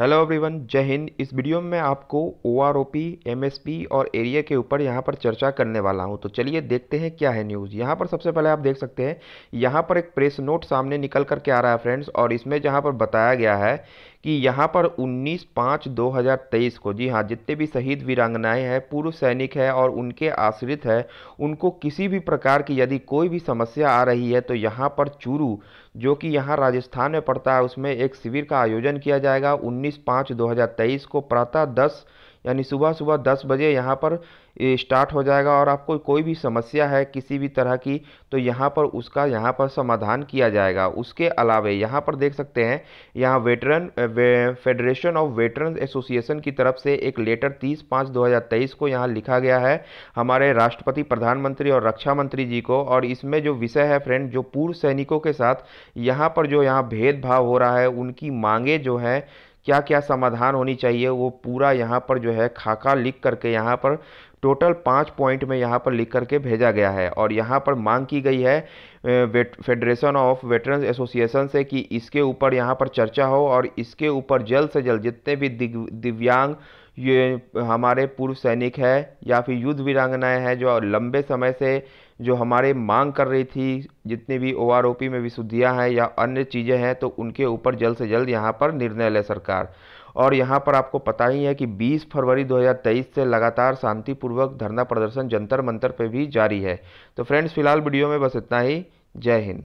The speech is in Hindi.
हेलो एवरीवन जय हिंद इस वीडियो में आपको O R O P M S P और एरिया के ऊपर यहाँ पर चर्चा करने वाला हूँ तो चलिए देखते हैं क्या है न्यूज़ यहाँ पर सबसे पहले आप देख सकते हैं यहाँ पर एक प्रेस नोट सामने निकल कर के आ रहा है फ्रेंड्स और इसमें जहाँ पर बताया गया है कि यहाँ पर 19 पाँच 2023 को जी हाँ जितने भी शहीद वीरांगनाएँ हैं पूर्व सैनिक है और उनके आश्रित है उनको किसी भी प्रकार की यदि कोई भी समस्या आ रही है तो यहाँ पर चूरू जो कि यहाँ राजस्थान में पड़ता है उसमें एक शिविर का आयोजन किया जाएगा उन्नीस उन्नीस पाँच दो हज़ार तेईस को प्रातः दस यानी सुबह सुबह दस बजे यहाँ पर स्टार्ट हो जाएगा और आपको कोई भी समस्या है किसी भी तरह की तो यहाँ पर उसका यहाँ पर समाधान किया जाएगा उसके अलावे यहाँ पर देख सकते हैं यहाँ veteran way, federation of veteran association की तरफ से एक लेटर तीस पाँच दो हज़ार तेईस को यहाँ लिखा गया है हमारे राष्ट्रपति प्रधानमंत्री और रक्षा मंत्री जी को और इसमें जो विषय है फ्रेंड जो पूर्व सैनिकों के साथ यहाँ पर जो यहाँ भेदभाव हो रहा है उनकी मांगे जो हैं क्या क्या समाधान होनी चाहिए वो पूरा यहाँ पर जो है खाका लिख करके यहाँ पर टोटल पाँच पॉइंट में यहाँ पर लिख करके भेजा गया है और यहाँ पर मांग की गई है फेडरेशन ऑफ वेटरन्स एसोसिएशन से कि इसके ऊपर यहाँ पर चर्चा हो और इसके ऊपर जल्द से जल्द जितने भी दिव्यांग ये हमारे पूर्व सैनिक है या फिर युद्ध वीरांगनाएँ हैं जो लंबे समय से जो हमारे मांग कर रही थी जितने भी ओ आर ओ पी में विशुद्धियाँ हैं या अन्य चीज़ें हैं तो उनके ऊपर जल्द से जल्द यहाँ पर निर्णय ले सरकार और यहाँ पर आपको पता ही है कि 20 फरवरी 2023 से लगातार शांतिपूर्वक धरना प्रदर्शन जंतर मंतर पर भी जारी है तो फ्रेंड्स फिलहाल वीडियो में बस इतना ही जय हिंद